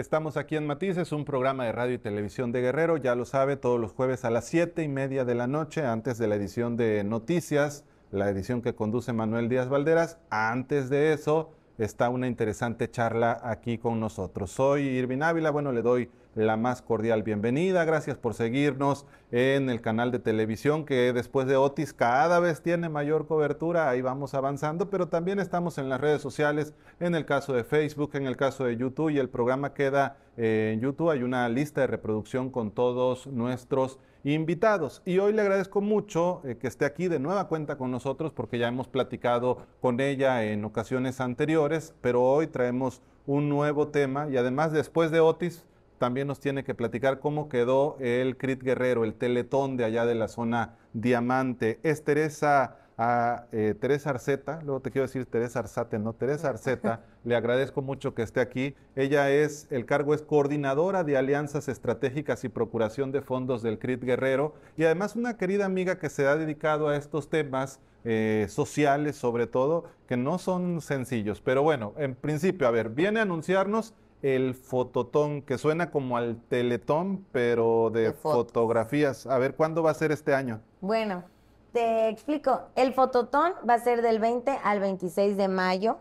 Estamos aquí en Matices, un programa de radio y televisión de Guerrero, ya lo sabe, todos los jueves a las siete y media de la noche, antes de la edición de Noticias, la edición que conduce Manuel Díaz Valderas. Antes de eso, está una interesante charla aquí con nosotros. Soy Irvin Ávila, bueno, le doy la más cordial bienvenida. Gracias por seguirnos en el canal de televisión que después de Otis cada vez tiene mayor cobertura. Ahí vamos avanzando, pero también estamos en las redes sociales, en el caso de Facebook, en el caso de YouTube y el programa queda eh, en YouTube. Hay una lista de reproducción con todos nuestros invitados. Y hoy le agradezco mucho eh, que esté aquí de nueva cuenta con nosotros porque ya hemos platicado con ella en ocasiones anteriores, pero hoy traemos un nuevo tema y además después de Otis también nos tiene que platicar cómo quedó el Crit Guerrero, el Teletón de allá de la zona Diamante. Es Teresa, a, ah, eh, Teresa Arceta, luego te quiero decir Teresa Arzate, no, Teresa Arceta, le agradezco mucho que esté aquí. Ella es, el cargo es coordinadora de alianzas estratégicas y procuración de fondos del Crit Guerrero y además una querida amiga que se ha dedicado a estos temas. Eh, sociales sobre todo, que no son sencillos. Pero bueno, en principio, a ver, viene a anunciarnos el fototón, que suena como al teletón, pero de, fotografías. A ver, ¿cuándo va a ser este año? Bueno, te explico. El fototón va a ser del 20 al 26 de mayo.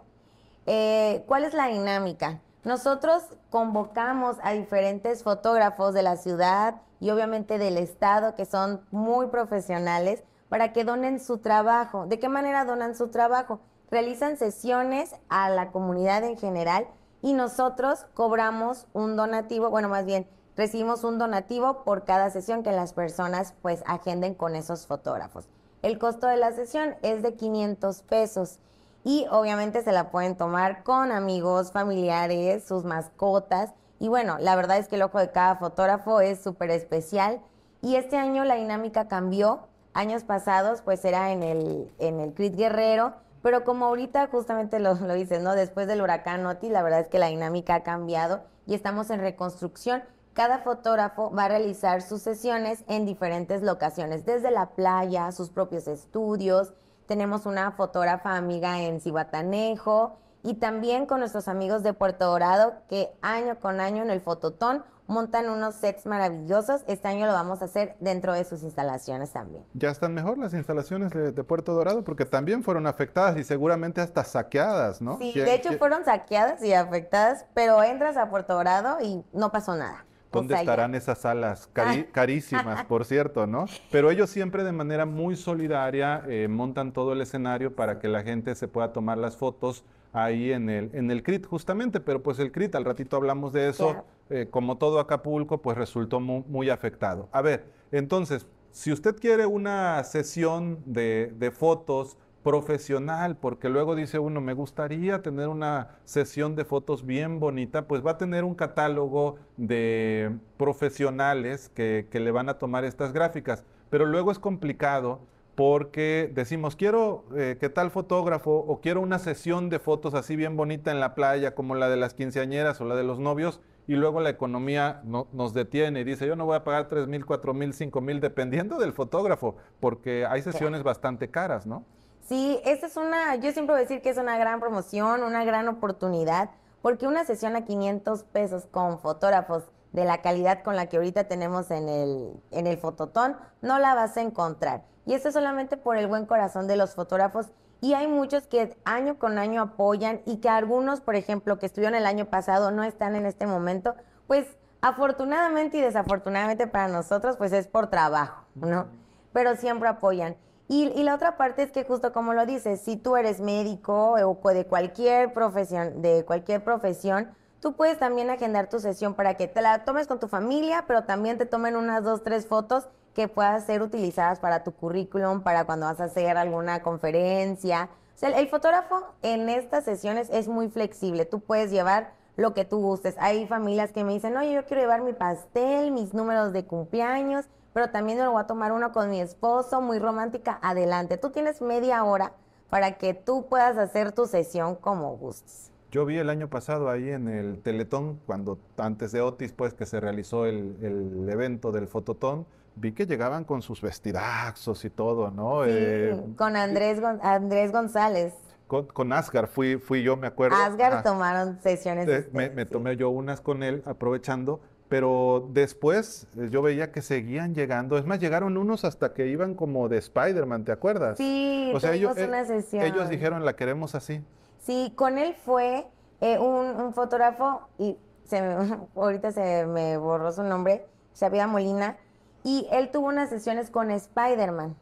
Eh, ¿Cuál es la dinámica? Nosotros convocamos a diferentes fotógrafos de la ciudad y obviamente del estado que son muy profesionales para que donen su trabajo. ¿De qué manera donan su trabajo? Realizan sesiones a la comunidad en general y nosotros cobramos un donativo, bueno, más bien, recibimos un donativo por cada sesión que las personas pues agenden con esos fotógrafos. El costo de la sesión es de 500 pesos y obviamente se la pueden tomar con amigos, familiares, sus mascotas y bueno, la verdad es que el ojo de cada fotógrafo es súper especial y este año la dinámica cambió. Años pasados pues era en el, en el Crit Guerrero pero como ahorita justamente lo, lo dices, ¿no? Después del huracán Oti, la verdad es que la dinámica ha cambiado y estamos en reconstrucción. Cada fotógrafo va a realizar sus sesiones en diferentes locaciones, desde la playa, sus propios estudios. Tenemos una fotógrafa amiga en Cibatanejo y también con nuestros amigos de Puerto Dorado que año con año en el fototón montan unos sets maravillosos. Este año lo vamos a hacer dentro de sus instalaciones también. Ya están mejor las instalaciones de, Puerto Dorado porque también fueron afectadas y seguramente hasta saqueadas, ¿no? Sí, de hecho fueron saqueadas y afectadas, pero entras a Puerto Dorado y no pasó nada. ¿Dónde estarán esas salas carísimas, por cierto, no? Pero ellos siempre de manera muy solidaria eh, montan todo el escenario para que la gente se pueda tomar las fotos ahí en el, en el CRIT justamente, pero pues el CRIT, al ratito hablamos de eso, eh, como todo Acapulco, pues resultó muy, afectado. A ver, entonces, si usted quiere una sesión de, fotos profesional, porque luego dice uno, me gustaría tener una sesión de fotos bien bonita, pues va a tener un catálogo de profesionales que, le van a tomar estas gráficas. Pero luego es complicado porque decimos, quiero eh, que tal fotógrafo o quiero una sesión de fotos así bien bonita en la playa, como la de las quinceañeras o la de los novios, y luego la economía no, nos detiene y dice, yo no voy a pagar 3 mil, 4 mil, mil, dependiendo del fotógrafo, porque hay sesiones bastante caras, ¿no? Sí, esa es una, yo siempre voy a decir que es una gran promoción, una gran oportunidad, porque una sesión a 500 pesos con fotógrafos de la calidad con la que ahorita tenemos en el, en el fototón, no la vas a encontrar. Y eso es solamente por el buen corazón de los fotógrafos y hay muchos que año con año apoyan y que algunos, por ejemplo, que estuvieron el año pasado no están en este momento, pues afortunadamente y desafortunadamente para nosotros, pues es por trabajo, ¿no? Pero siempre apoyan. Y, la otra parte es que justo como lo dices, si tú eres médico o de cualquier profesión, de cualquier profesión, tú puedes también agendar tu sesión para que te la tomes con tu familia, pero también te tomen unas dos, tres fotos que puedas ser utilizadas para tu currículum, para cuando vas a hacer alguna conferencia. O sea, el fotógrafo en estas sesiones es muy flexible, tú puedes llevar lo que tú gustes. Hay familias que me dicen, oye, yo quiero llevar mi pastel, mis números de cumpleaños, pero también me lo voy a tomar uno con mi esposo, muy romántica, adelante. Tú tienes media hora para que tú puedas hacer tu sesión como gustes. Yo vi el año pasado ahí en el Teletón, cuando antes de Otis, pues que se realizó el, el evento del Fototón, vi que llegaban con sus vestidazos y todo, ¿no? Sí, eh, con Andrés, Andrés González. Con, con, Asgar fui, fui yo, me acuerdo. Asgar tomaron sesiones. Eh, me, tomé yo unas con él, aprovechando, pero después eh, yo veía que seguían llegando. Es más, llegaron unos hasta que iban como de Spider-Man, ¿te acuerdas? Sí, tuvimos una sesión. ellos dijeron, la queremos así. Sí, con él fue un, fotógrafo y se ahorita se me borró su nombre, se Xavier Molina y él tuvo unas sesiones con Spider-Man,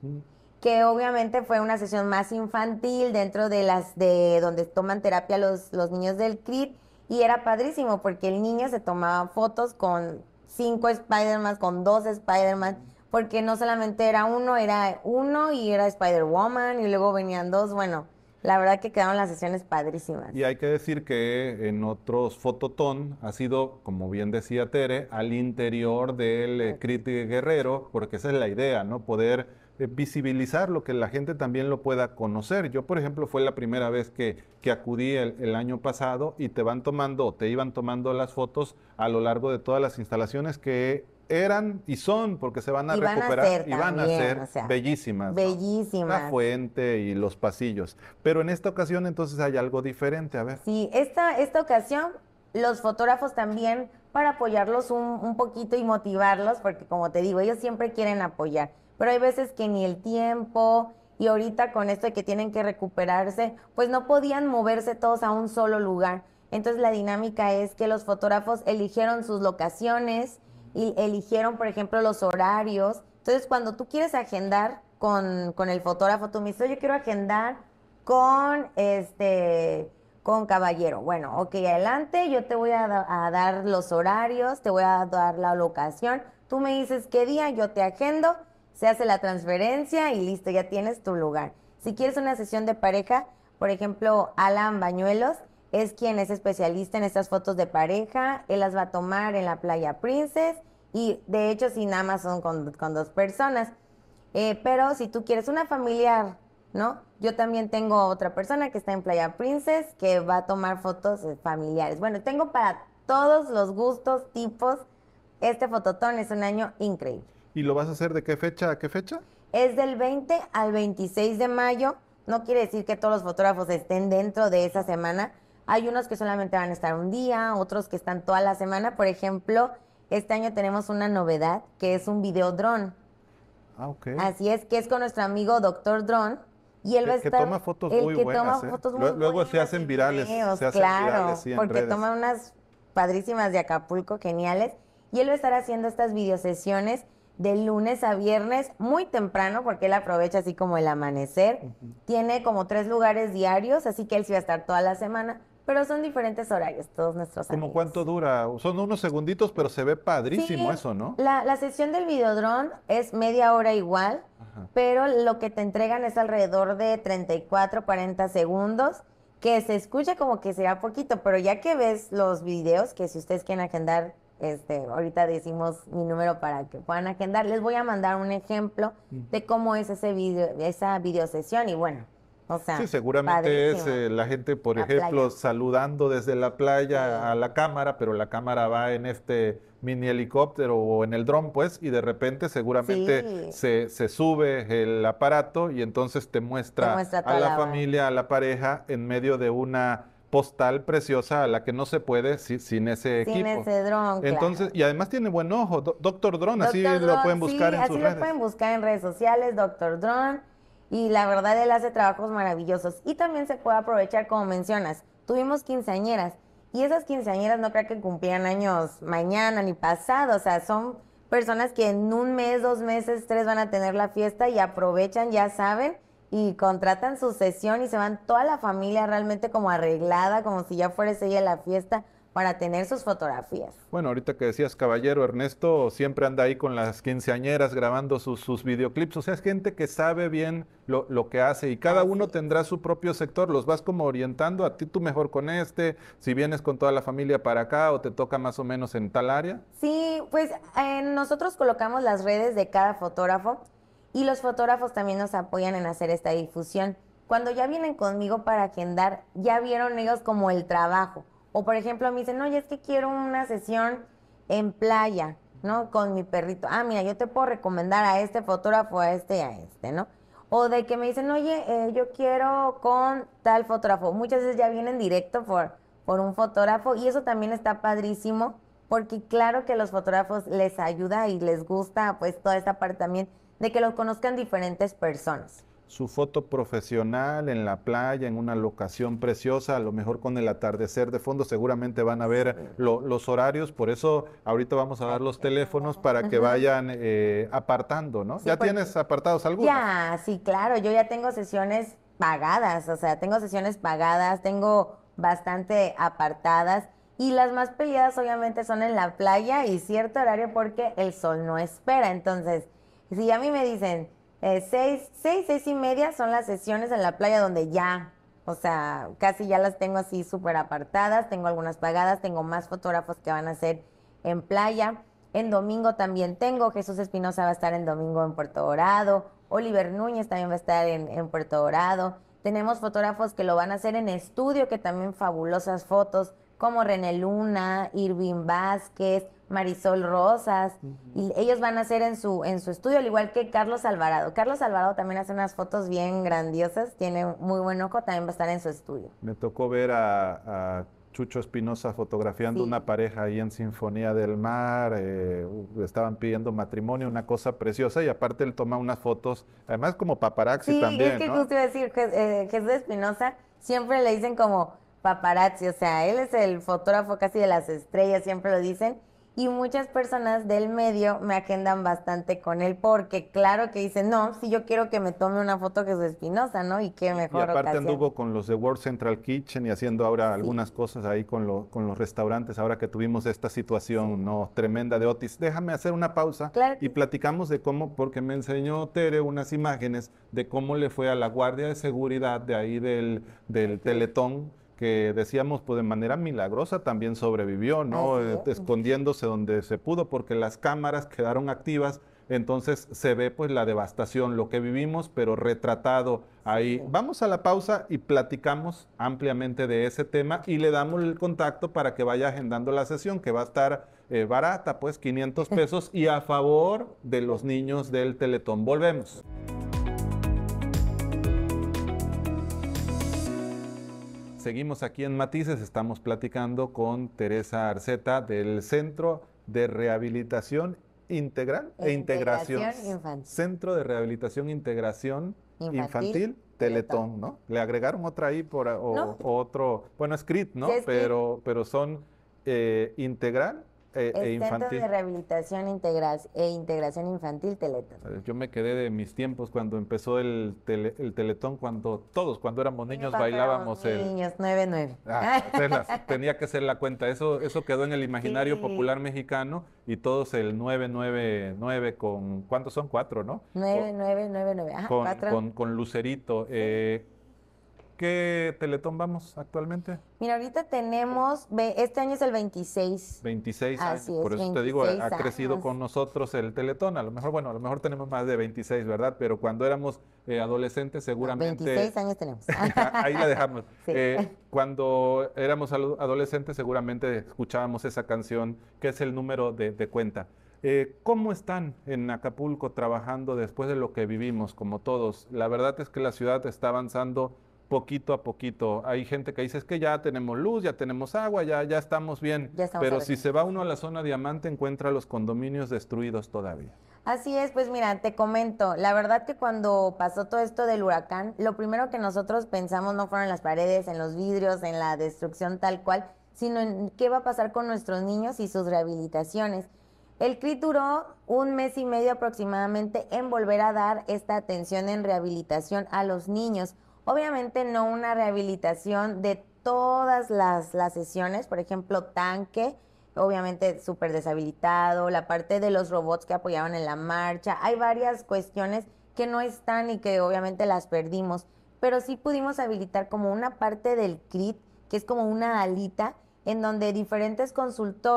que obviamente fue una sesión más infantil dentro de las de donde toman terapia los, los niños del CRIT. Y era padrísimo porque el niño se tomaba fotos con cinco Spider-Man, con dos Spider-Man, porque no solamente era uno, era uno y era Spider-Woman y luego venían dos, bueno la verdad que quedaron las sesiones padrísimas. Y hay que decir que en otros fototón ha sido, como bien decía Tere, al interior del eh, crítico guerrero, porque esa es la idea, ¿no? Poder eh, visibilizar lo que la gente también lo pueda conocer. Yo, por ejemplo, fue la primera vez que, acudí el, año pasado y te van tomando, o te iban tomando las fotos a lo largo de todas las instalaciones que eran y son, porque se van a recuperar y van a ser bellísimas. Bellísimas. La fuente y los pasillos. Pero en esta ocasión entonces hay algo diferente, a ver. Sí, esta, esta ocasión los fotógrafos también para apoyarlos un, un poquito y motivarlos, porque como te digo, ellos siempre quieren apoyar, pero hay veces que ni el tiempo, y ahorita con esto de que tienen que recuperarse, pues no podían moverse todos a un solo lugar. Entonces la dinámica es que los fotógrafos eligieron sus locaciones, y eligieron, por ejemplo, los horarios. Entonces, cuando tú quieres agendar con, el fotógrafo, tú me dices, yo quiero agendar con este con caballero. Bueno, ok, adelante, yo te voy a, a, dar los horarios, te voy a dar la locación, tú me dices qué día, yo te agendo, se hace la transferencia y listo, ya tienes tu lugar. Si quieres una sesión de pareja, por ejemplo, Alan Bañuelos es quien es especialista en estas fotos de pareja, él las va a tomar en la playa Princess y de hecho, si nada más son con, dos personas. Eh, pero si tú quieres una familiar, ¿no? Yo también tengo otra persona que está en Playa Princess que va a tomar fotos eh, familiares. Bueno, tengo para todos los gustos, tipos. Este fototón es un año increíble. ¿Y lo vas a hacer de qué fecha a qué fecha? Es del 20 al 26 de mayo. No quiere decir que todos los fotógrafos estén dentro de esa semana. Hay unos que solamente van a estar un día, otros que están toda la semana. Por ejemplo, este año tenemos una novedad que es un video dron. Ah, ok. Así es, que es con nuestro amigo Doctor Dron. Y él va a estar. Que toma fotos el que Toma ¿eh? fotos luego, se hacen virales. claro, porque toma unas padrísimas de Acapulco, geniales. Y él va a estar haciendo estas videosesiones de lunes a viernes, muy temprano, porque él aprovecha así como el amanecer. Tiene como tres lugares diarios, así que él sí va a estar toda la semana pero son diferentes horarios todos nuestros ¿Cómo cuánto dura? Son unos segunditos, pero se ve padrísimo eso, ¿no? La, la sesión del videodrón es media hora igual, pero lo que te entregan es alrededor de 34, 40 segundos, que se escucha como que será poquito, pero ya que ves los videos, que si ustedes quieren agendar este, ahorita decimos mi número para que puedan agendar. Les voy a mandar un ejemplo de cómo es ese video, esa videosesión y bueno, sí, seguramente es eh, la gente, por ejemplo, saludando desde la playa a la cámara, pero la cámara va en este mini helicóptero o en el dron, pues, y de repente seguramente se, se, sube el aparato y entonces te muestra, a la, familia, a la pareja, en medio de una postal preciosa a la que no se puede sin ese equipo. Sin ese dron, Entonces, y además tiene buen ojo, Doctor Drone, así lo pueden buscar en sus redes. así lo pueden buscar en redes sociales, Doctor Drone y la verdad él hace trabajos maravillosos. Y también se puede aprovechar, como mencionas, tuvimos quinceañeras y esas quinceañeras no creo que cumplían años mañana ni pasado, o sea, son personas que en un mes, dos meses, tres van a tener la fiesta y aprovechan, ya saben, y contratan su sesión y se van toda la familia realmente como arreglada, como si ya fuera ese la fiesta para tener sus fotografías. Bueno, ahorita que decías caballero, Ernesto siempre anda ahí con las quinceañeras grabando sus, sus videoclips, o sea, es gente que sabe bien lo, que hace y cada uno tendrá su propio sector, los vas como orientando, a ti tú mejor con este, si vienes con toda la familia para acá o te toca más o menos en tal área. Sí, pues eh, nosotros colocamos las redes de cada fotógrafo y los fotógrafos también nos apoyan en hacer esta difusión. Cuando ya vienen conmigo para agendar, ya vieron ellos como el trabajo. O por ejemplo, me dicen, oye, es que quiero una sesión en playa, ¿no? Con mi perrito. Ah, mira, yo te puedo recomendar a este fotógrafo, a este y a este, ¿no? O de que me dicen, oye, eh, yo quiero con tal fotógrafo. Muchas veces ya vienen directo por, por un fotógrafo y eso también está padrísimo porque claro que los fotógrafos les ayuda y les gusta pues toda esta parte también de que lo conozcan diferentes personas su foto profesional en la playa, en una locación preciosa, a lo mejor con el atardecer de fondo, seguramente van a ver los horarios, por eso ahorita vamos a dar los teléfonos para que vayan eh, apartando, ¿no? ¿Ya tienes apartados algunos? Ya, sí, claro, yo ya tengo sesiones pagadas, o sea, tengo sesiones pagadas, tengo bastante apartadas y las más peleadas obviamente son en la playa y cierto horario porque el sol no espera, entonces, si a mí me dicen eh, seis, seis, seis y media son las sesiones en la playa donde ya, o sea, casi ya las tengo así súper apartadas, tengo algunas pagadas, tengo más fotógrafos que van a hacer en playa. En domingo también tengo, Jesús Espinosa va a estar en domingo en Puerto Dorado, Oliver Núñez también va a estar en Puerto Dorado. Tenemos fotógrafos que lo van a hacer en estudio, que también fabulosas fotos como René Luna, Irving Vázquez, Marisol Rosas, ellos van a hacer en su, en su estudio, al igual que Carlos Alvarado. Carlos Alvarado también hace unas fotos bien grandiosas, tiene muy buen ojo, también va a estar en su estudio. Me tocó ver a, Chucho Espinosa fotografiando una pareja ahí en Sinfonía del Mar, eh, estaban pidiendo matrimonio, una cosa preciosa, y aparte él toma unas fotos, además como paparazzi también. Sí, es que justo iba a decir, eh, Jesús Espinosa siempre le dicen como paparazzi, o sea, él es el fotógrafo casi de las estrellas, siempre lo dicen, y muchas personas del medio me agendan bastante con él porque claro que dicen, no, si yo quiero que me tome una foto que es Espinosa, ¿no? Y qué mejor. Y aparte anduvo con los de World Central Kitchen y haciendo ahora algunas cosas ahí con, con, los restaurantes, ahora que tuvimos esta situación no tremenda de Otis. Déjame hacer una pausa y platicamos de cómo, porque me enseñó Tere unas imágenes de cómo le fue a la guardia de seguridad de ahí del, del Teletón que decíamos, pues de manera milagrosa también sobrevivió, ¿no? Ah, eh, escondiéndose donde se pudo, porque las cámaras quedaron activas, entonces se ve pues la devastación, lo que vivimos, pero retratado ahí. Vamos a la pausa y platicamos ampliamente de ese tema y le damos el contacto para que vaya agendando la sesión, que va a estar eh, barata, pues 500 pesos y a favor de los niños del Teletón. Volvemos. seguimos aquí en Matices, estamos platicando con Teresa Arceta del Centro de Rehabilitación Integral e, Integración. Infantil. Centro de Rehabilitación e Integración Infantil, Teletón, ¿no? Le agregaron otra ahí por otro, bueno, es ¿no? pero, pero son eh, integral eh, el infantil. Centro de Rehabilitación integra e Integración Infantil Teletón. Eh, yo me quedé de mis tiempos cuando empezó el, el Teletón, cuando todos, cuando éramos niños, bailábamos el... Niños, 9-9. Ah, tenía que hacer la cuenta. Eso, eso quedó en el imaginario popular mexicano y todos el 999 con... ¿Cuántos son? Cuatro, ¿no? 9999. Con, con, con, Lucerito. Eh, qué Teletón vamos actualmente? Mira, ahorita tenemos, este año es el 26. 26 Así Por eso te digo, ha, crecido con nosotros el Teletón. A lo mejor, bueno, a lo mejor tenemos más de 26, ¿verdad? Pero cuando éramos eh, adolescentes, seguramente. 26 años tenemos. ahí la dejamos. Eh, cuando éramos adolescentes, seguramente escuchábamos esa canción, que es el número de, cuenta. Eh, ¿Cómo están en Acapulco trabajando después de lo que vivimos, como todos? La verdad es que la ciudad está avanzando poquito a poquito. Hay gente que dice, es que ya tenemos luz, ya tenemos agua, ya, ya estamos bien. Pero si se va uno a la zona diamante, encuentra los condominios destruidos todavía. Así es, pues mira, te comento, la verdad que cuando pasó todo esto del huracán, lo primero que nosotros pensamos no fueron las paredes, en los vidrios, en la destrucción tal cual, sino en qué va a pasar con nuestros niños y sus rehabilitaciones. El CRIT duró un mes y medio aproximadamente en volver a dar esta atención en rehabilitación a los niños. Obviamente no una rehabilitación de todas las, sesiones, por ejemplo, tanque, obviamente súper deshabilitado, la parte de los robots que apoyaban en la marcha, hay varias cuestiones que no están y que obviamente las perdimos, pero sí pudimos habilitar como una parte del CRIT, que es como una alita, en donde diferentes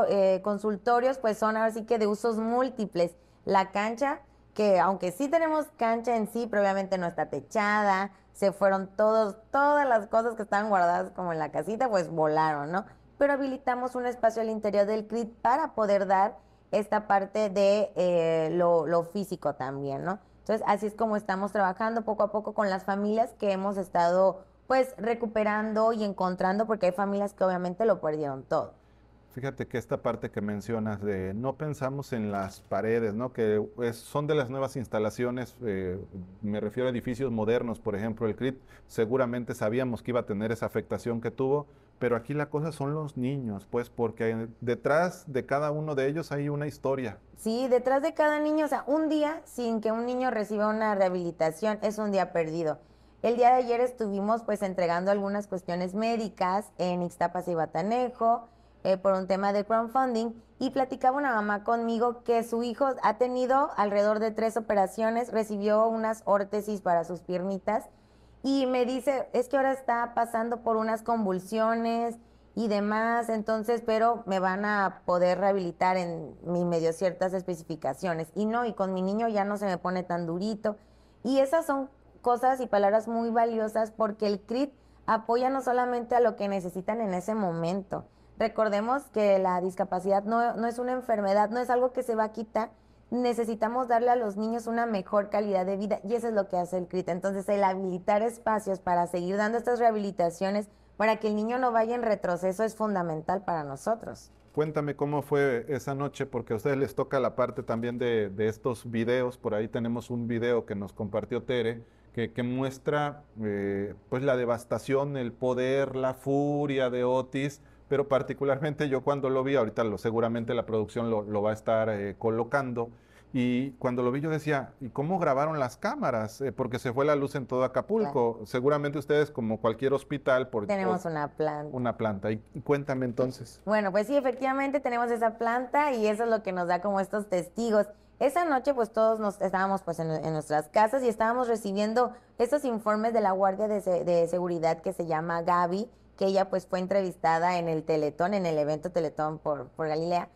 eh, consultorios pues son ahora sí que de usos múltiples. La cancha, que aunque sí tenemos cancha en sí, pero obviamente no está techada, se fueron todos, todas las cosas que estaban guardadas como en la casita, pues volaron, ¿no? Pero habilitamos un espacio al interior del CRIT para poder dar esta parte de eh, lo, lo, físico también, ¿no? Entonces, así es como estamos trabajando poco a poco con las familias que hemos estado, pues, recuperando y encontrando, porque hay familias que obviamente lo perdieron todo. Fíjate que esta parte que mencionas de no pensamos en las paredes, ¿no? que son de las nuevas instalaciones, eh, me refiero a edificios modernos, por ejemplo, el CRIP, seguramente sabíamos que iba a tener esa afectación que tuvo, pero aquí la cosa son los niños, pues porque detrás de cada uno de ellos hay una historia. Sí, detrás de cada niño, o sea, un día sin que un niño reciba una rehabilitación es un día perdido. El día de ayer estuvimos pues entregando algunas cuestiones médicas en Ixtapas y Batanejo eh, por un tema de crowdfunding y platicaba una mamá conmigo que su hijo ha tenido alrededor de tres operaciones, recibió unas órtesis para sus piernitas y me dice, es que ahora está pasando por unas convulsiones y demás, entonces, pero me van a poder rehabilitar en mi medio ciertas especificaciones. Y no, y con mi niño ya no se me pone tan durito. Y esas son cosas y palabras muy valiosas porque el CRIT apoya no solamente a lo que necesitan en ese momento, Recordemos que la discapacidad no, es una enfermedad, no es algo que se va a quitar. Necesitamos darle a los niños una mejor calidad de vida y eso es lo que hace el CRIT. Entonces, el habilitar espacios para seguir dando estas rehabilitaciones, para que el niño no vaya en retroceso, es fundamental para nosotros. Cuéntame cómo fue esa noche, porque a ustedes les toca la parte también de, estos videos. Por ahí tenemos un video que nos compartió Tere, que, muestra eh, pues la devastación, el poder, la furia de Otis pero particularmente yo cuando lo vi, ahorita lo, seguramente la producción lo, va a estar eh, colocando, y cuando lo vi yo decía, ¿y cómo grabaron las cámaras? Eh, porque se fue la luz en todo Acapulco. Seguramente ustedes, como cualquier hospital, por, tenemos una planta. Una planta. Y, cuéntame entonces. Bueno, pues sí, efectivamente tenemos esa planta y eso es lo que nos da como estos testigos. Esa noche, pues todos nos estábamos pues en, nuestras casas y estábamos recibiendo estos informes de la guardia de, de seguridad que se llama Gaby que ella pues fue entrevistada en el Teletón, en el evento Teletón por, por Galilea.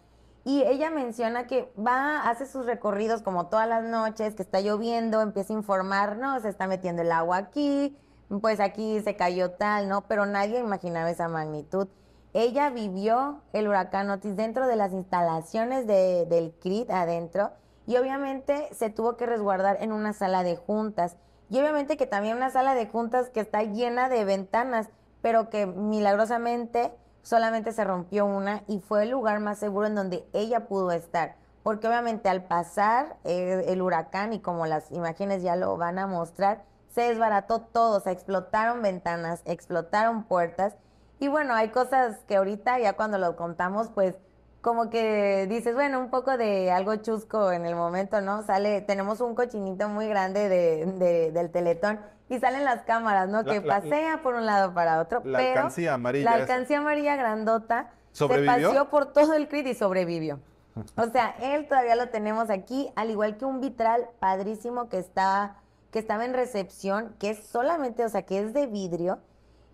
Y ella menciona que va, hace sus recorridos como todas las noches, que está lloviendo, empieza a informarnos, se está metiendo el agua aquí, pues aquí se cayó tal, ¿no? Pero nadie imaginaba esa magnitud. Ella vivió el huracán Otis dentro de las instalaciones del CRIT adentro y obviamente se tuvo que resguardar en una sala de juntas. Y obviamente que también una sala de juntas que está llena de ventanas pero que milagrosamente solamente se rompió una y fue el lugar más seguro en donde ella pudo estar. Porque obviamente al pasar eh, el huracán y como las imágenes ya lo van a mostrar, se desbarató todo, se explotaron ventanas, explotaron puertas. Y bueno, hay cosas que ahorita ya cuando lo contamos, pues como que dices, bueno, un poco de algo chusco en el momento, ¿no? Sale, tenemos un cochinito muy grande de, del teletón y salen las cámaras, ¿no? que pasea por un lado para otro. La alcancía amarilla. La alcancía grandota ¿Sobrevivió? se paseó por todo el CRIT y sobrevivió. O sea, él todavía lo tenemos aquí, al igual que un vitral padrísimo que está que estaba en recepción, que es solamente, o sea, que es de vidrio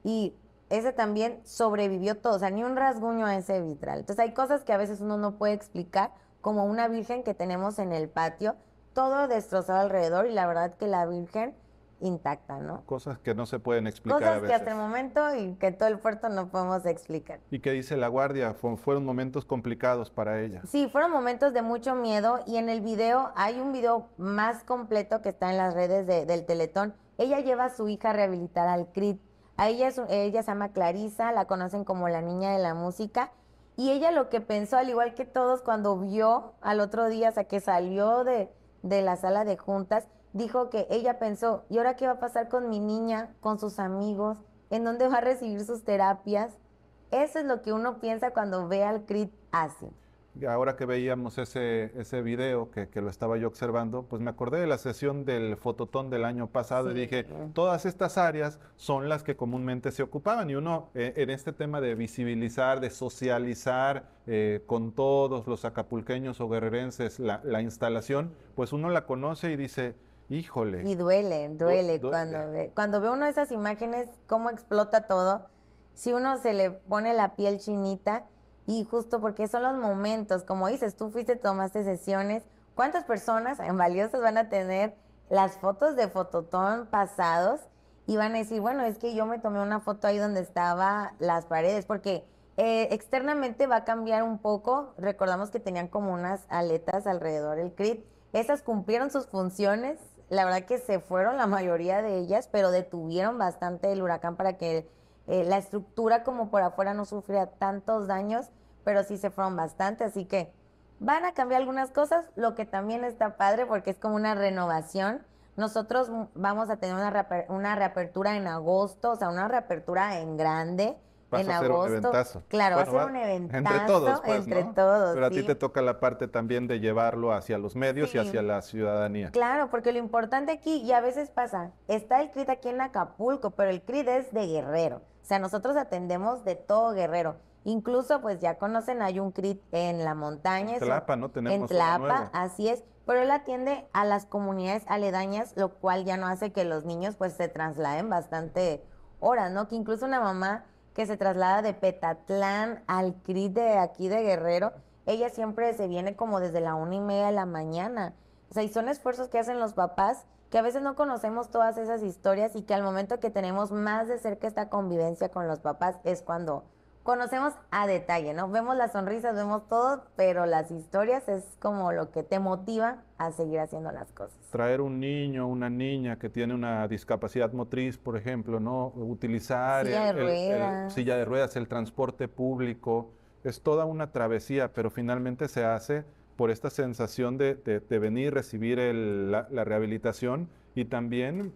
y ese también sobrevivió todo, o sea, ni un rasguño a ese vitral. Entonces hay cosas que a veces uno no puede explicar, como una virgen que tenemos en el patio, todo destrozado alrededor y la verdad que la virgen intacta, ¿no? Cosas que no se pueden explicar. Cosas que hasta el momento y que todo el puerto no podemos explicar. ¿Y qué dice la guardia? fueron momentos complicados para ella. Sí, fueron momentos de mucho miedo y en el video hay un video más completo que está en las redes del Teletón. Ella lleva a su hija a rehabilitar al CRIT ella, ella se llama Clarisa, la conocen como la niña de la música. Y ella lo que pensó, al igual que todos, cuando vio al otro día, o sea, que salió de, de la sala de juntas, dijo que ella pensó, ¿y ahora qué va a pasar con mi niña, con sus amigos? ¿En dónde va a recibir sus terapias? Eso es lo que uno piensa cuando ve al CRIT así ahora que veíamos ese, ese video que, lo estaba yo observando, pues me acordé de la sesión del fototón del año pasado y dije, todas estas áreas son las que comúnmente se ocupaban y uno eh, en este tema de visibilizar, de socializar eh, con todos los acapulqueños o guerrerenses la, instalación, pues uno la conoce y dice, híjole. Y duele, duele, cuando, Ve, cuando ve uno esas imágenes, cómo explota todo, si uno se le pone la piel chinita y justo porque son los momentos, como dices, tú fuiste, tomaste sesiones, ¿cuántas personas en valiosas van a tener las fotos de fototón pasados? Y van a decir, bueno, es que yo me tomé una foto ahí donde estaba las paredes, porque eh, externamente va a cambiar un poco. Recordamos que tenían como unas aletas alrededor del crit. Esas cumplieron sus funciones. La verdad que se fueron la mayoría de ellas, pero detuvieron bastante el huracán para que eh, la estructura como por afuera no sufriera tantos daños pero sí se fueron bastante, así que van a cambiar algunas cosas, lo que también está padre porque es como una renovación. Nosotros vamos a tener una, una reapertura en agosto, o sea, una reapertura en grande. en agosto. Claro, va a ser un eventazo pues, entre todos. entre todos Pero a ti te toca la parte también de llevarlo hacia los medios y hacia la ciudadanía. Claro, porque lo importante aquí, y a veces pasa, está el CRID aquí en Acapulco, pero el CRID es de Guerrero. O sea, nosotros atendemos de todo Guerrero. Incluso, pues ya conocen, hay un CRIT en la montaña. En Tlapa, ¿no? en así es. Pero él atiende a las comunidades aledañas, lo cual ya no hace que los niños pues se trasladen bastante horas, ¿no? Que incluso una mamá que se traslada de Petatlán al CRIT de aquí de Guerrero, ella siempre se viene como desde la una y media de la mañana. O sea, y son esfuerzos que hacen los papás que a veces no conocemos todas esas historias y que al momento que tenemos más de cerca esta convivencia con los papás es cuando conocemos a detalle, ¿no? Vemos las sonrisas, vemos todo, pero las historias es como lo que te motiva a seguir haciendo las cosas. Traer un niño, una niña que tiene una discapacidad motriz, por ejemplo, ¿no? Utilizar silla de, ruedas. El, silla de ruedas, el transporte público, es toda una travesía, pero finalmente se hace por esta sensación de, venir, recibir la rehabilitación y también,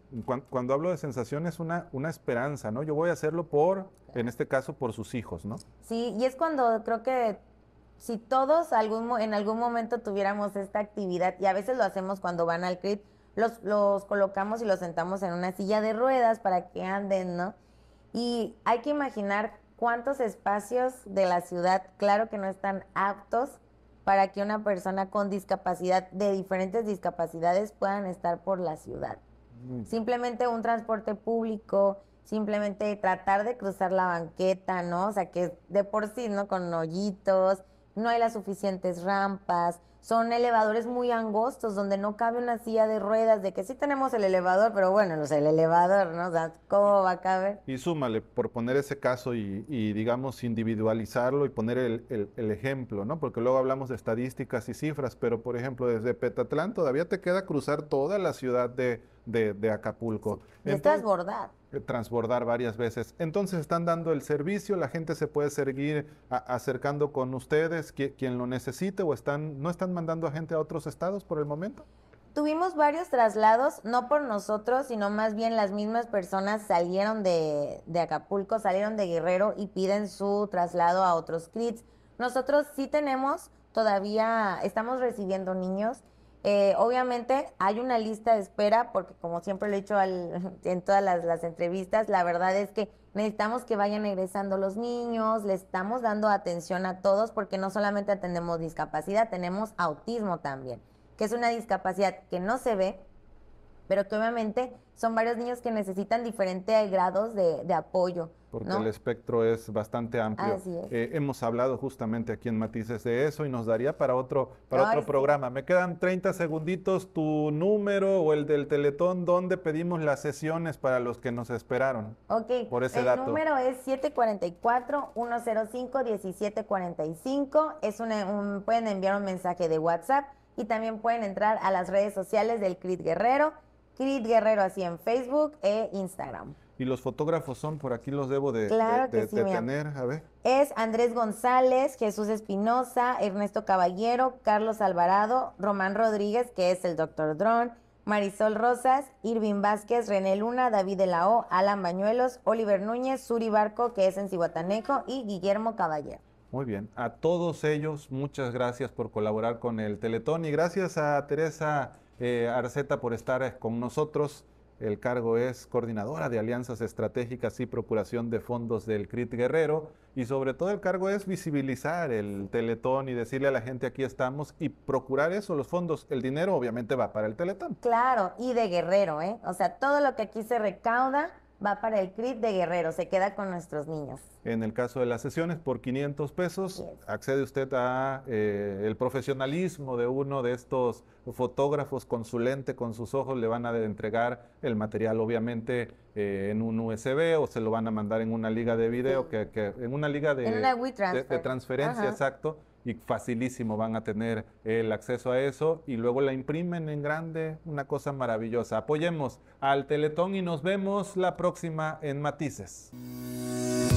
cuando, hablo de sensación, es una, una esperanza, ¿no? Yo voy a hacerlo por, en este caso, por sus hijos, ¿no? Sí, y es cuando creo que si todos algún, en algún momento tuviéramos esta actividad, y a veces lo hacemos cuando van al CRIT, los, los colocamos y los sentamos en una silla de ruedas para que anden, ¿no? Y hay que imaginar cuántos espacios de la ciudad, claro que no están aptos para que una persona con discapacidad, de diferentes discapacidades, puedan estar por la ciudad. Simplemente un transporte público, simplemente tratar de cruzar la banqueta, ¿no? O sea, que de por sí, ¿no? Con hoyitos, no hay las suficientes rampas, son elevadores muy angostos donde no cabe una silla de ruedas, de que sí tenemos el elevador, pero bueno, no sé, el elevador, ¿no? O sea, ¿cómo va a caber? Y súmale, por poner ese caso y, digamos, individualizarlo y poner el, el, ejemplo, ¿no? Porque luego hablamos de estadísticas y cifras, pero por ejemplo, desde Petatlán todavía te queda cruzar toda la ciudad de de, Acapulco. Es transbordar. Eh, transbordar varias veces. Entonces están dando el servicio, la gente se puede seguir acercando con ustedes, quien lo necesite, o están, no están mandando a gente a otros estados por el momento tuvimos varios traslados, no por nosotros, sino más bien las mismas personas salieron de, Acapulco, salieron de Guerrero y piden su traslado a otros crits. Nosotros sí tenemos, todavía estamos recibiendo niños eh, obviamente hay una lista de espera porque como siempre lo he hecho en todas las, las, entrevistas, la verdad es que necesitamos que vayan egresando los niños, le estamos dando atención a todos porque no solamente atendemos discapacidad, tenemos autismo también, que es una discapacidad que no se ve, pero obviamente son varios niños que necesitan diferentes grados de, apoyo. Porque el espectro es bastante amplio. Eh, hemos hablado justamente aquí en Matices de eso y nos daría para otro, para otro programa. Me quedan 30 segunditos tu número o el del Teletón, donde pedimos las sesiones para los que nos esperaron. Ok, por ese el número es 744-105-1745. Es un, pueden enviar un mensaje de WhatsApp y también pueden entrar a las redes sociales del CRIT Guerrero Crit Guerrero, así en Facebook e Instagram. ¿Y los fotógrafos son? Por aquí los debo de, tener. A ver. Es Andrés González, Jesús Espinosa, Ernesto Caballero, Carlos Alvarado, Román Rodríguez, que es el doctor Drone, Marisol Rosas, Irving Vázquez, René Luna, David de la O, Alan Bañuelos, Oliver Núñez, Suri Barco, que es en Cihuatanejo, y Guillermo Caballero. Muy bien. A todos ellos, muchas gracias por colaborar con el Teletón y gracias a Teresa eh, Arceta, por estar eh, con nosotros. El cargo es coordinadora de alianzas estratégicas y procuración de fondos del CRIT Guerrero. Y sobre todo el cargo es visibilizar el teletón y decirle a la gente aquí estamos y procurar eso, los fondos. El dinero obviamente va para el teletón. Claro, y de Guerrero, ¿eh? O sea, todo lo que aquí se recauda va para el clip de Guerrero, se queda con nuestros niños. En el caso de las sesiones, por 500 pesos, accede usted a eh, el profesionalismo de uno de estos fotógrafos con su lente, con sus ojos, le van a entregar el material obviamente eh, en un USB o se lo van a mandar en una liga de video, que, en una liga de, transferencia, exacto y facilísimo van a tener el acceso a eso y luego la imprimen en grande, una cosa maravillosa. Apoyemos al Teletón y nos vemos la próxima en Matices.